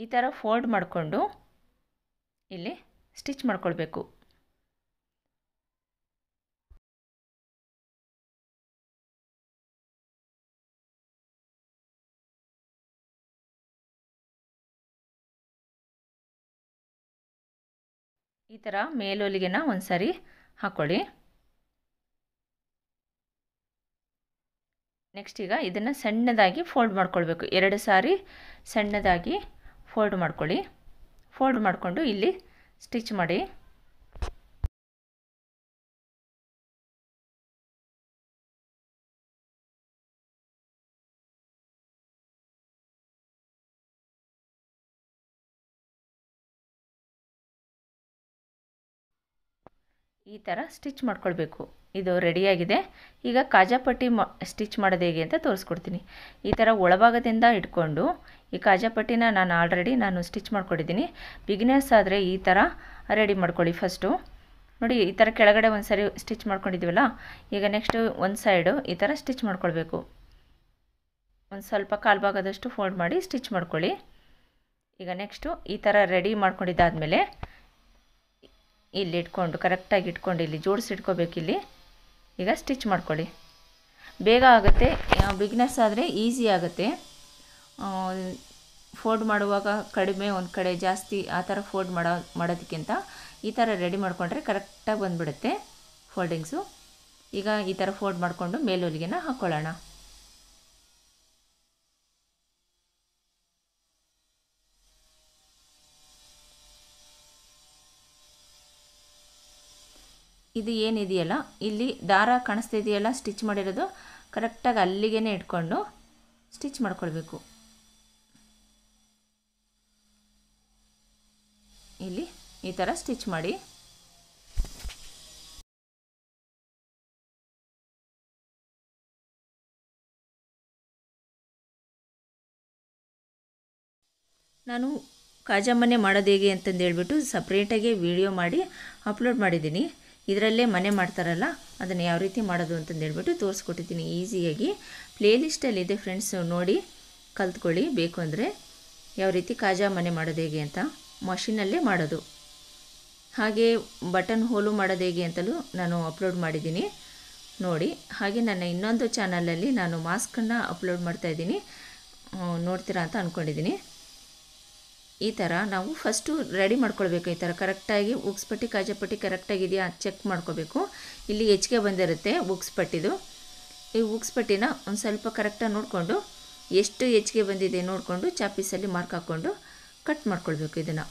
ಈ ಥರ ಫೋಲ್ಡ್ ಮಾಡಿಕೊಂಡು
ಇಲ್ಲಿ ಸ್ಟಿಚ್ ಮಾಡ್ಕೊಳ್ಬೇಕು ಈ ಥರ ಮೇಲೊಲಿಗೆನ ಒಂದು ಸಾರಿ ಹಾಕ್ಕೊಳ್ಳಿ
ನೆಕ್ಸ್ಟ್ ಈಗ ಇದನ್ನು ಸಣ್ಣದಾಗಿ ಫೋಲ್ಡ್ ಮಾಡ್ಕೊಳ್ಬೇಕು ಎರಡು ಸಾರಿ ಸಣ್ಣದಾಗಿ ಫೋಲ್ಡ್ ಮಾಡ್ಕೊಳ್ಳಿ ಫೋಲ್ಡ್ ಮಾಡಿಕೊಂಡು ಇಲ್ಲಿ
ಸ್ಟಿಚ್ ಮಾಡಿ ಈ ಥರ ಸ್ಟಿಚ್ ಮಾಡ್ಕೊಳ್ಬೇಕು
ಇದು ರೆಡಿಯಾಗಿದೆ ಈಗ ಕಾಜಾಪಟ್ಟಿ ಮ ಸ್ಟಿಚ್ ಮಾಡೋದು ಹೇಗೆ ಅಂತ ತೋರಿಸ್ಕೊಡ್ತೀನಿ ಈ ಥರ ಒಳಭಾಗದಿಂದ ಇಟ್ಕೊಂಡು ಈ ಕಾಜಾಪಟ್ಟಿನ ನಾನು ಆಲ್ರೆಡಿ ನಾನು ಸ್ಟಿಚ್ ಮಾಡ್ಕೊಟ್ಟಿದ್ದೀನಿ ಬಿಗಿನರ್ಸ್ ಆದರೆ ಈ ಥರ ರೆಡಿ ಮಾಡ್ಕೊಳ್ಳಿ ಫಸ್ಟು ನೋಡಿ ಈ ಥರ ಕೆಳಗಡೆ ಒಂದು ಸರಿ ಸ್ಟಿಚ್ ಮಾಡ್ಕೊಂಡಿದ್ದೀವಲ್ಲ ಈಗ ನೆಕ್ಸ್ಟು ಒಂದು ಸೈಡು ಈ ಥರ ಸ್ಟಿಚ್ ಮಾಡ್ಕೊಳ್ಬೇಕು ಒಂದು ಸ್ವಲ್ಪ ಕಾಲು ಭಾಗದಷ್ಟು ಫೋಲ್ಡ್ ಮಾಡಿ ಸ್ಟಿಚ್ ಮಾಡ್ಕೊಳ್ಳಿ ಈಗ ನೆಕ್ಸ್ಟು ಈ ಥರ ರೆಡಿ ಮಾಡ್ಕೊಂಡಿದ್ದಾದಮೇಲೆ ಇಲ್ಲಿ ಇಟ್ಕೊಂಡು ಕರೆಕ್ಟಾಗಿ ಇಟ್ಕೊಂಡು ಇಲ್ಲಿ ಜೋಡಿಸಿ ಇಟ್ಕೋಬೇಕಿಲ್ಲಿ ಈಗ ಸ್ಟಿಚ್ ಮಾಡ್ಕೊಳ್ಳಿ ಬೇಗ ಆಗುತ್ತೆ ಬಿಗ್ನೆಸ್ ಆದರೆ ಈಸಿ ಆಗುತ್ತೆ ಫೋಲ್ಡ್ ಮಾಡುವಾಗ ಕಡಿಮೆ ಒಂದು ಕಡೆ ಜಾಸ್ತಿ ಆ ಥರ ಫೋಲ್ಡ್ ಮಾಡೋ ಮಾಡೋದಕ್ಕಿಂತ ಈ ಥರ ರೆಡಿ ಮಾಡಿಕೊಂಡ್ರೆ ಕರೆಕ್ಟಾಗಿ ಬಂದುಬಿಡುತ್ತೆ ಫೋಲ್ಡಿಂಗ್ಸು ಈಗ ಈ ಥರ ಫೋಲ್ಡ್ ಮಾಡಿಕೊಂಡು ಮೇಲೊಲಿಗೆನ ಹಾಕ್ಕೊಳ್ಳೋಣ ಇದು ಏನಿದೆಯಲ್ಲ ಇಲ್ಲಿ ದಾರ ಕಾಣಿಸ್ತಿದೆಯಲ್ಲ ಸ್ಟಿಚ್ ಮಾಡಿರೋದು ಕರೆಕ್ಟಾಗಿ ಅಲ್ಲಿಗೆ ಇಟ್ಕೊಂಡು ಸ್ಟಿಚ್ ಮಾಡ್ಕೊಳ್ಬೇಕು
ಇಲ್ಲಿ ಈ ಥರ ಸ್ಟಿಚ್ ಮಾಡಿ ನಾನು ಕಾಜಮ್ಮನೆ ಮಾಡೋದು ಹೇಗೆ ಅಂತಂದು ಹೇಳ್ಬಿಟ್ಟು
ಸಪ್ರೇಟಾಗಿ ವಿಡಿಯೋ ಮಾಡಿ ಅಪ್ಲೋಡ್ ಮಾಡಿದ್ದೀನಿ ಇದರಲ್ಲೇ ಮನೆ ಮಾಡ್ತಾರಲ್ಲ ಅದನ್ನು ಯಾವ ರೀತಿ ಮಾಡೋದು ಅಂತಂದು ಹೇಳ್ಬಿಟ್ಟು ತೋರಿಸ್ಕೊಟ್ಟಿದ್ದೀನಿ ಈಸಿಯಾಗಿ ಪ್ಲೇಲಿಸ್ಟಲ್ಲಿದೆ ಫ್ರೆಂಡ್ಸು ನೋಡಿ ಕಲ್ತ್ಕೊಳ್ಳಿ ಬೇಕು ಅಂದರೆ ಯಾವ ರೀತಿ ಕಾಜಾ ಮನೆ ಮಾಡೋದು ಹೇಗೆ ಅಂತ ಮಷಿನಲ್ಲೇ ಮಾಡೋದು ಹಾಗೆ ಬಟನ್ ಹೋಲು ಮಾಡೋದು ಹೇಗೆ ಅಂತಲೂ ನಾನು ಅಪ್ಲೋಡ್ ಮಾಡಿದ್ದೀನಿ ನೋಡಿ ಹಾಗೆ ನನ್ನ ಇನ್ನೊಂದು ಚಾನಲಲ್ಲಿ ನಾನು ಮಾಸ್ಕನ್ನು ಅಪ್ಲೋಡ್ ಮಾಡ್ತಾಯಿದ್ದೀನಿ ನೋಡ್ತೀರಾ ಅಂತ ಅಂದ್ಕೊಂಡಿದ್ದೀನಿ ಈ ಥರ ನಾವು ಫಸ್ಟು ರೆಡಿ ಮಾಡ್ಕೊಳ್ಬೇಕು ಈ ಥರ ಕರೆಕ್ಟಾಗಿ ಉಗ್ಸ್ಪಟ್ಟಿ ಕಾಜಾಪಟ್ಟಿ ಕರೆಕ್ಟಾಗಿದೆಯಾ ಚೆಕ್ ಮಾಡ್ಕೋಬೇಕು ಇಲ್ಲಿ ಹೆಚ್ಚಿಗೆ ಬಂದಿರುತ್ತೆ ಉಗ್ಸ್ಪಟ್ಟಿದು ಈ ಉಗ್ಸ್ಪಟ್ಟಿನ ಒಂದು ಸ್ವಲ್ಪ ಕರೆಕ್ಟಾಗಿ ನೋಡಿಕೊಂಡು ಎಷ್ಟು ಹೆಚ್ಚಿಗೆ ಬಂದಿದೆ ನೋಡಿಕೊಂಡು ಚಾಪೀಸಲ್ಲಿ ಮಾರ್ಕ್ ಹಾಕ್ಕೊಂಡು ಕಟ್ ಮಾಡ್ಕೊಳ್ಬೇಕು ಇದನ್ನು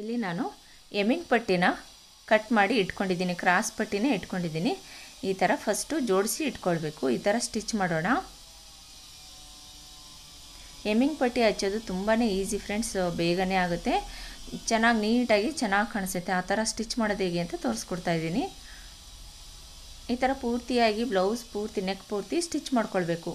ಇಲ್ಲಿ ನಾನು ಎಮಿಂಗ್ ಪಟ್ಟಿನ ಕಟ್
ಮಾಡಿ ಇಟ್ಕೊಂಡಿದ್ದೀನಿ ಕ್ರಾಸ್ ಪಟ್ಟಿನೇ ಇಟ್ಕೊಂಡಿದ್ದೀನಿ ಈ ಥರ ಫಸ್ಟು ಜೋಡಿಸಿ ಇಟ್ಕೊಳ್ಬೇಕು ಈ ಥರ ಸ್ಟಿಚ್ ಮಾಡೋಣ ಎಮ್ಮಿಂಗ್ ಪಟ್ಟಿ ಹಚ್ಚೋದು ತುಂಬಾ ಈಸಿ ಫ್ರೆಂಡ್ಸ್ ಬೇಗನೆ ಆಗುತ್ತೆ ಚೆನ್ನಾಗಿ ನೀಟಾಗಿ ಚೆನ್ನಾಗಿ ಕಾಣಿಸುತ್ತೆ ಆ ಥರ ಸ್ಟಿಚ್ ಮಾಡೋದು ಹೇಗೆ ಅಂತ ತೋರಿಸ್ಕೊಡ್ತಾ ಇದ್ದೀನಿ ಈ ಥರ ಪೂರ್ತಿಯಾಗಿ ಬ್ಲೌಸ್ ಪೂರ್ತಿ ನೆಕ್ ಪೂರ್ತಿ
ಸ್ಟಿಚ್ ಮಾಡ್ಕೊಳ್ಬೇಕು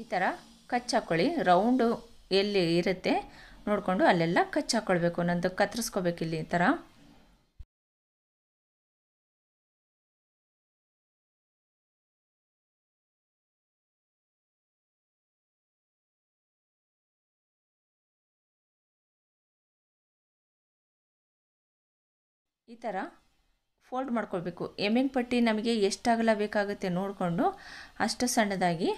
ಈ ಥರ
ಕಚ್ಚಾಕೊಳ್ಳಿ ರೌಂಡು ಎಲ್ಲಿ ಇರುತ್ತೆ ನೋಡಿಕೊಂಡು ಅಲ್ಲೆಲ್ಲ ಕಚ್ ನಂದು
ಕತ್ತರಿಸ್ಕೋಬೇಕು ಇಲ್ಲಿ ಈ ಥರ ಈ ಥರ ಫೋಲ್ಡ್ ಮಾಡ್ಕೊಳ್ಬೇಕು ಎಮ್ಮೆಂಗ್ ಪಟ್ಟಿ ನಮಗೆ
ಎಷ್ಟಾಗಲ ಬೇಕಾಗುತ್ತೆ ನೋಡಿಕೊಂಡು ಅಷ್ಟು ಸಣ್ಣದಾಗಿ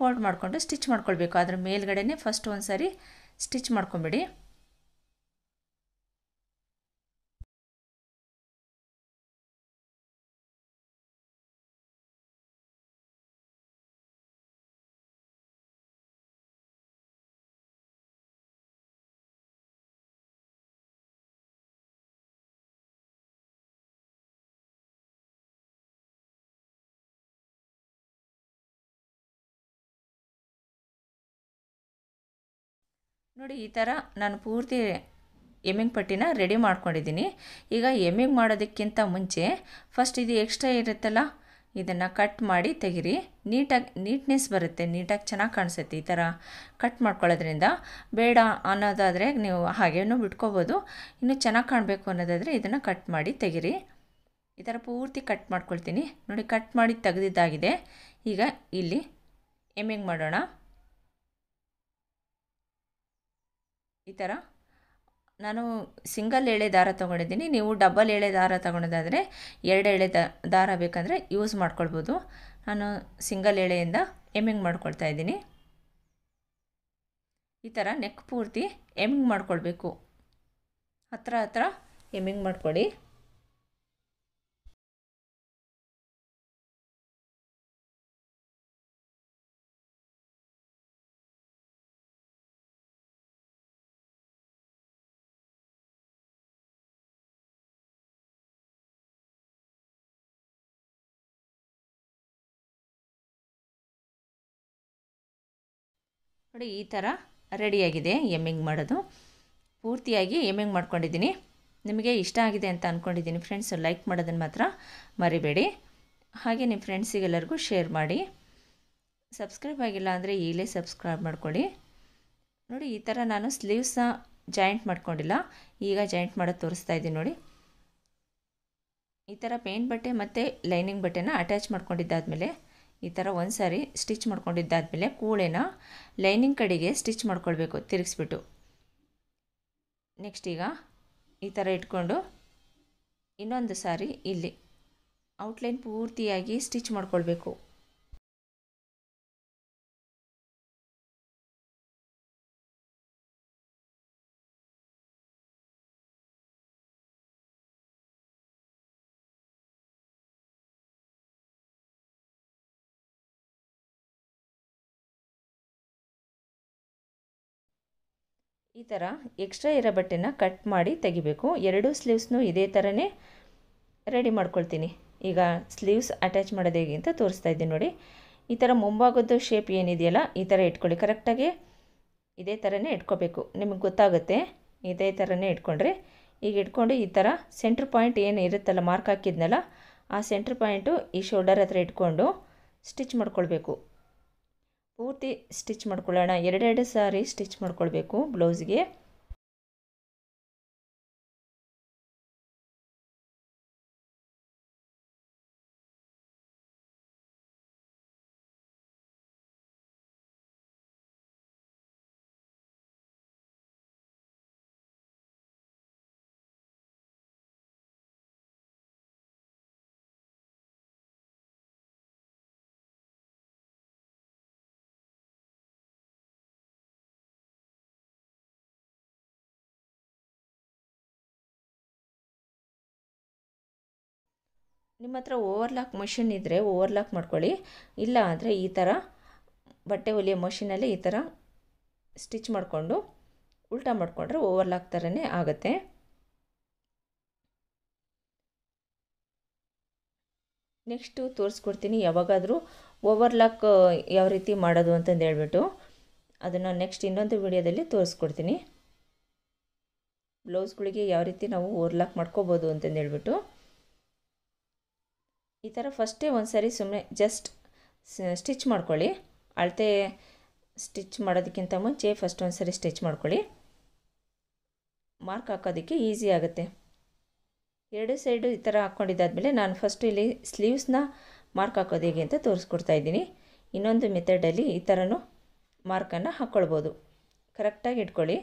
ಫೋಲ್ಡ್ ಮಾಡಿಕೊಂಡು ಸ್ಟಿಚ್ ಮಾಡ್ಕೊಳ್ಬೇಕು ಅದ್ರ ಮೇಲ್ಗಡೆನೇ ಫಸ್ಟ್ ಒಂದು ಸಾರಿ ಸ್ಟಿಚ್ ಮಾಡ್ಕೊಂಬಿಡಿ
ನೋಡಿ ಈ ಥರ ನಾನು ಪೂರ್ತಿ ಎಮ್ಮಿಂಗ್ ಪಟ್ಟಿನ
ರೆಡಿ ಮಾಡ್ಕೊಂಡಿದ್ದೀನಿ ಈಗ ಎಮ್ಮಿಂಗ್ ಮಾಡೋದಕ್ಕಿಂತ ಮುಂಚೆ ಫಸ್ಟ್ ಇದು ಎಕ್ಸ್ಟ್ರಾ ಇರುತ್ತಲ್ಲ ಇದನ್ನು ಕಟ್ ಮಾಡಿ ತೆಗಿರಿ ನೀಟಾಗಿ ನೀಟ್ನೆಸ್ ಬರುತ್ತೆ ನೀಟಾಗಿ ಚೆನ್ನಾಗಿ ಕಾಣಿಸುತ್ತೆ ಈ ಥರ ಕಟ್ ಮಾಡ್ಕೊಳ್ಳೋದ್ರಿಂದ ಬೇಡ ಅನ್ನೋದಾದರೆ ನೀವು ಹಾಗೇನೂ ಬಿಟ್ಕೋಬೋದು ಇನ್ನು ಚೆನ್ನಾಗಿ ಕಾಣಬೇಕು ಅನ್ನೋದಾದರೆ ಇದನ್ನು ಕಟ್ ಮಾಡಿ ತೆಗಿರಿ ಈ ಥರ ಪೂರ್ತಿ ಕಟ್ ಮಾಡ್ಕೊಳ್ತೀನಿ ನೋಡಿ ಕಟ್ ಮಾಡಿ ತೆಗೆದಿದ್ದಾಗಿದೆ ಈಗ ಇಲ್ಲಿ ಎಮ್ಮಿಂಗ್ ಮಾಡೋಣ ಈ ಥರ ನಾನು ಸಿಂಗಲ್ ಎಳೆ ದಾರ ತೊಗೊಂಡಿದ್ದೀನಿ ನೀವು ಡಬಲ್ ಎಳೆ ದಾರ ತೊಗೊಂಡಿದ್ದಾದರೆ ಎರಡು ಎಳೆ ದಾರ ಬೇಕಂದರೆ ಯೂಸ್ ಮಾಡ್ಕೊಳ್ಬೋದು ನಾನು ಸಿಂಗಲ್ ಎಳೆಯಿಂದ ಎಮ್ಮಿಂಗ್ ಮಾಡ್ಕೊಳ್ತಾ ಇದ್ದೀನಿ ಈ ಥರ ನೆಕ್ ಪೂರ್ತಿ ಎಮ್ಮಿಂಗ್ ಮಾಡ್ಕೊಳ್ಬೇಕು ಹತ್ರ
ಹತ್ರ ಎಮ್ಮಿಂಗ್ ಮಾಡ್ಕೊಳ್ಳಿ
ನೋಡಿ ಈ ಥರ ರೆಡಿಯಾಗಿದೆ ಎಮ್ಮಿಂಗ್ ಮಾಡೋದು ಪೂರ್ತಿಯಾಗಿ ಎಮ್ಮಿಂಗ್ ಮಾಡ್ಕೊಂಡಿದ್ದೀನಿ ನಿಮಗೆ ಇಷ್ಟ ಆಗಿದೆ ಅಂತ ಅಂದ್ಕೊಂಡಿದ್ದೀನಿ ಫ್ರೆಂಡ್ಸ್ ಲೈಕ್ ಮಾಡೋದನ್ನು ಮಾತ್ರ ಮರಿಬೇಡಿ ಹಾಗೆ ನಿಮ್ಮ ಫ್ರೆಂಡ್ಸಿಗೆಲ್ಲರಿಗೂ ಶೇರ್ ಮಾಡಿ ಸಬ್ಸ್ಕ್ರೈಬ್ ಆಗಿಲ್ಲ ಅಂದರೆ ಈಗಲೇ ಸಬ್ಸ್ಕ್ರೈಬ್ ಮಾಡ್ಕೊಳ್ಳಿ ನೋಡಿ ಈ ಥರ ನಾನು ಸ್ಲೀವ್ಸ ಜಾಯಿಂಟ್ ಮಾಡ್ಕೊಂಡಿಲ್ಲ ಈಗ ಜಾಯಿಂಟ್ ಮಾಡೋದು ತೋರಿಸ್ತಾ ಇದ್ದೀನಿ ನೋಡಿ ಈ ಥರ ಪೇಂಟ್ ಬಟ್ಟೆ ಮತ್ತು ಲೈನಿಂಗ್ ಬಟ್ಟೆನ ಅಟ್ಯಾಚ್ ಮಾಡ್ಕೊಂಡಿದ್ದಾದಮೇಲೆ ಈ ಥರ ಒಂದು ಸಾರಿ ಸ್ಟಿಚ್ ಮಾಡ್ಕೊಂಡಿದ್ದಾದಮೇಲೆ ಕೂಳೆನ ಲೈನಿಂಗ್ ಕಡೆಗೆ ಸ್ಟಿಚ್ ಮಾಡ್ಕೊಳ್ಬೇಕು ತಿರುಗಿಸ್ಬಿಟ್ಟು ನೆಕ್ಸ್ಟ್ ಈಗ ಈ ಥರ ಇಟ್ಕೊಂಡು ಇನ್ನೊಂದು ಸಾರಿ ಇಲ್ಲಿ ಔಟ್ಲೈನ್ ಪೂರ್ತಿಯಾಗಿ
ಸ್ಟಿಚ್ ಮಾಡ್ಕೊಳ್ಬೇಕು ಈ ಥರ ಎಕ್ಸ್ಟ್ರಾ ಇರೋ ಬಟ್ಟೆನ ಕಟ್ ಮಾಡಿ
ತೆಗಿಬೇಕು ಎರಡೂ ಸ್ಲೀವ್ಸ್ನೂ ಇದೇ ಥರನೇ ರೆಡಿ ಮಾಡ್ಕೊಳ್ತೀನಿ ಈಗ ಸ್ಲೀವ್ಸ್ ಅಟ್ಯಾಚ್ ಮಾಡೋದು ಹೇಗೆ ಅಂತ ತೋರಿಸ್ತಾ ಇದ್ದೀನಿ ನೋಡಿ ಈ ಥರ ಮುಂಭಾಗದ್ದು ಶೇಪ್ ಏನಿದೆಯಲ್ಲ ಈ ಥರ ಇಟ್ಕೊಳ್ಳಿ ಕರೆಕ್ಟಾಗಿ ಇದೇ ಥರನೇ ಇಟ್ಕೋಬೇಕು ನಿಮಗೆ ಗೊತ್ತಾಗುತ್ತೆ ಇದೇ ಥರನೇ ಇಟ್ಕೊಂಡ್ರೆ ಈಗ ಇಟ್ಕೊಂಡು ಈ ಥರ ಸೆಂಟ್ರ್ ಪಾಯಿಂಟ್ ಏನು ಇರುತ್ತಲ್ಲ ಮಾರ್ಕ್ ಹಾಕಿದ್ನಲ್ಲ ಆ ಸೆಂಟ್ರ್ ಪಾಯಿಂಟು ಈ ಶೋಲ್ಡರ್ ಹತ್ರ ಇಟ್ಕೊಂಡು ಸ್ಟಿಚ್ ಮಾಡ್ಕೊಳ್ಬೇಕು ಪೂರ್ತಿ ಸ್ಟಿಚ್ ಮಾಡ್ಕೊಳ್ಳೋಣ
ಎರಡೆರಡು ಸಾರಿ ಸ್ಟಿಚ್ ಮಾಡ್ಕೊಳ್ಬೇಕು ಬ್ಲೌಸ್ಗೆ ನಿಮ್ಮ ಹತ್ರ ಓವರ್ಲಾಕ್ ಮಷಿನ್
ಇದ್ದರೆ ಓವರ್ಲಾಕ್ ಮಾಡ್ಕೊಳ್ಳಿ ಇಲ್ಲ ಅಂದರೆ ಈ ಥರ ಬಟ್ಟೆ ಹೊಲಿಯೋ ಮಷಿನಲ್ಲಿ ಈ ಥರ ಸ್ಟಿಚ್ ಮಾಡಿಕೊಂಡು ಉಲ್ಟಾ ಮಾಡಿಕೊಂಡ್ರೆ ಓವರ್ಲಾಕ್ ಥರನೇ ಆಗುತ್ತೆ ನೆಕ್ಸ್ಟು ತೋರಿಸ್ಕೊಡ್ತೀನಿ ಯಾವಾಗಾದರೂ ಓವರ್ಲಾಕ್ ಯಾವ ರೀತಿ ಮಾಡೋದು ಅಂತಂದು ಹೇಳ್ಬಿಟ್ಟು ಅದನ್ನು ನೆಕ್ಸ್ಟ್ ಇನ್ನೊಂದು ವಿಡಿಯೋದಲ್ಲಿ ತೋರಿಸ್ಕೊಡ್ತೀನಿ ಬ್ಲೌಸ್ಗಳಿಗೆ ಯಾವ ರೀತಿ ನಾವು ಓವರ್ಲಾಕ್ ಮಾಡ್ಕೋಬೋದು ಅಂತಂದು ಹೇಳ್ಬಿಟ್ಟು ಈ ಥರ ಫಸ್ಟೇ ಒಂದು ಸಾರಿ ಸುಮ್ಮನೆ ಜಸ್ಟ್ ಸ್ಟಿಚ್ ಮಾಡ್ಕೊಳ್ಳಿ ಅಳತೆ ಸ್ಟಿಚ್ ಮಾಡೋದಕ್ಕಿಂತ ಮುಂಚೆ ಫಸ್ಟ್ ಒಂದು ಸಾರಿ ಸ್ಟಿಚ್ ಮಾಡ್ಕೊಳ್ಳಿ ಮಾರ್ಕ್ ಹಾಕೋದಕ್ಕೆ ಈಸಿ ಆಗುತ್ತೆ ಎರಡು ಸೈಡು ಈ ಥರ ಹಾಕ್ಕೊಂಡಿದ್ದಾದಮೇಲೆ ನಾನು ಫಸ್ಟ್ ಇಲ್ಲಿ ಸ್ಲೀವ್ಸ್ನ ಮಾರ್ಕ್ ಹಾಕೋದು ಹೇಗೆ ಅಂತ ತೋರಿಸ್ಕೊಡ್ತಾ ಇದ್ದೀನಿ ಇನ್ನೊಂದು ಮೆಥಡಲ್ಲಿ ಈ ಥರನೂ ಮಾರ್ಕನ್ನು ಹಾಕ್ಕೊಳ್ಬೋದು ಕರೆಕ್ಟಾಗಿ ಇಟ್ಕೊಳ್ಳಿ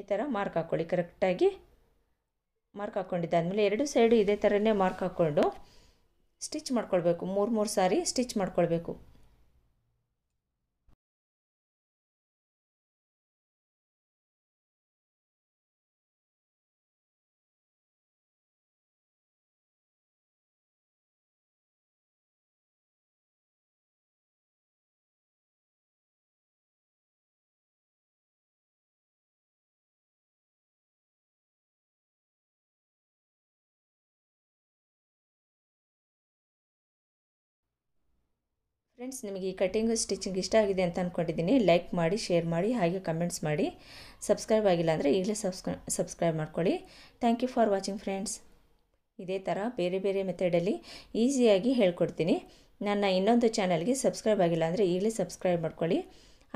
ಈ ಥರ ಮಾರ್ಕ್ ಹಾಕ್ಕೊಳ್ಳಿ ಕರೆಕ್ಟಾಗಿ ಮಾರ್ಕ್ ಹಾಕ್ಕೊಂಡಿದ್ದೆ ಆದಮೇಲೆ ಎರಡು ಸೈಡು ಇದೇ ಥರನೇ ಮಾರ್ಕ್ ಹಾಕ್ಕೊಂಡು ಸ್ಟಿಚ್ ಮಾಡ್ಕೊಳ್ಬೇಕು ಮೂರು ಮೂರು
ಸಾರಿ ಸ್ಟಿಚ್ ಮಾಡ್ಕೊಳ್ಬೇಕು
ಫ್ರೆಂಡ್ಸ್ ನಿಮಗೆ ಈ ಕಟಿಂಗ್ ಸ್ಟಿಚಿಂಗ್ ಇಷ್ಟ ಆಗಿದೆ ಅಂತ ಅಂದ್ಕೊಂಡಿದ್ದೀನಿ ಲೈಕ್ ಮಾಡಿ ಶೇರ್ ಮಾಡಿ ಹಾಗೆ ಕಮೆಂಟ್ಸ್ ಮಾಡಿ ಸಬ್ಸ್ಕ್ರೈಬ್ ಆಗಿಲ್ಲ ಅಂದರೆ ಈಗಲೇ ಸಬ್ಸ್ಕ್ರೈ ಸಬ್ಸ್ಕ್ರೈಬ್ ಮಾಡ್ಕೊಳ್ಳಿ thank you for watching friends ಇದೇ ಥರ ಬೇರೆ ಬೇರೆ ಮೆಥಡಲ್ಲಿ ಈಸಿಯಾಗಿ ಹೇಳ್ಕೊಡ್ತೀನಿ ನನ್ನ ಇನ್ನೊಂದು ಚಾನಲ್ಗೆ ಸಬ್ಸ್ಕ್ರೈಬ್ ಆಗಿಲ್ಲ ಅಂದರೆ ಈಗಲೇ ಸಬ್ಸ್ಕ್ರೈಬ್ ಮಾಡ್ಕೊಳ್ಳಿ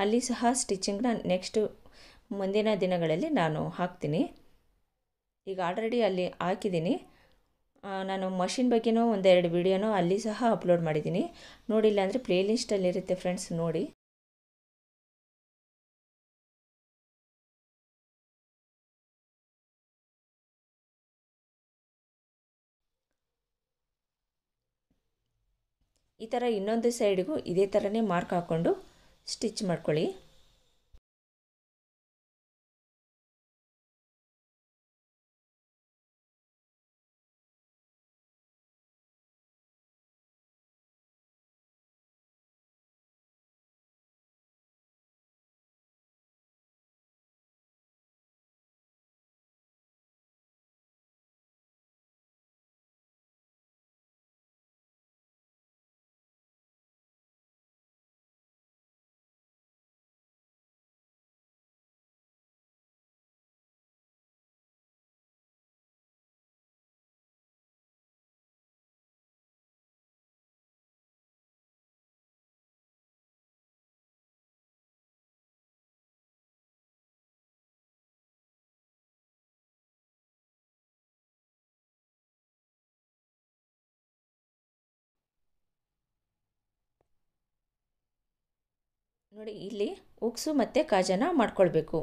ಅಲ್ಲಿ ಸಹ ಸ್ಟಿಚಿಂಗ್ನ ನೆಕ್ಸ್ಟು ಮುಂದಿನ ದಿನಗಳಲ್ಲಿ ನಾನು ಹಾಕ್ತೀನಿ ಈಗ ಆಲ್ರೆಡಿ ಅಲ್ಲಿ ಹಾಕಿದ್ದೀನಿ ನಾನು ಮಷಿನ್ ಬಗ್ಗೆನೂ ಒಂದೆರಡು ವಿಡಿಯೋನೂ ಅಲ್ಲಿ ಸಹ ಅಪ್ಲೋಡ್ ಮಾಡಿದ್ದೀನಿ
ನೋಡಿಲ್ಲ ಅಂದರೆ ಪ್ಲೇ ಲಿಸ್ಟಲ್ಲಿರುತ್ತೆ ಫ್ರೆಂಡ್ಸ್ ನೋಡಿ
ಈ ಥರ ಇನ್ನೊಂದು ಸೈಡಿಗೂ ಇದೇ ಥರನೇ ಮಾರ್ಕ್ ಹಾಕ್ಕೊಂಡು ಸ್ಟಿಚ್ ಮಾಡ್ಕೊಳ್ಳಿ ನೋಡಿ ಇಲ್ಲಿ ಉಕ್ಸು ಮತ್ತು ಕಾಜನ ಮಾಡ್ಕೊಳ್ಬೇಕು